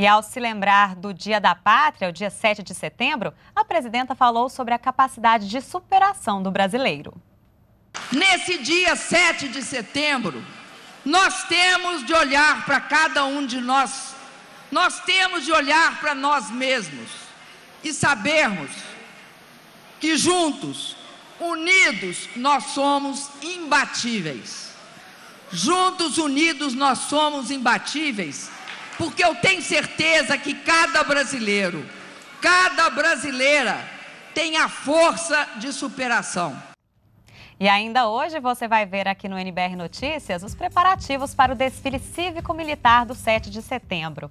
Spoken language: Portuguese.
E ao se lembrar do Dia da Pátria, o dia 7 de setembro, a presidenta falou sobre a capacidade de superação do brasileiro. Nesse dia 7 de setembro, nós temos de olhar para cada um de nós, nós temos de olhar para nós mesmos e sabermos que juntos, unidos, nós somos imbatíveis. Juntos, unidos, nós somos imbatíveis porque eu tenho certeza que cada brasileiro, cada brasileira tem a força de superação. E ainda hoje você vai ver aqui no NBR Notícias os preparativos para o desfile cívico-militar do 7 de setembro.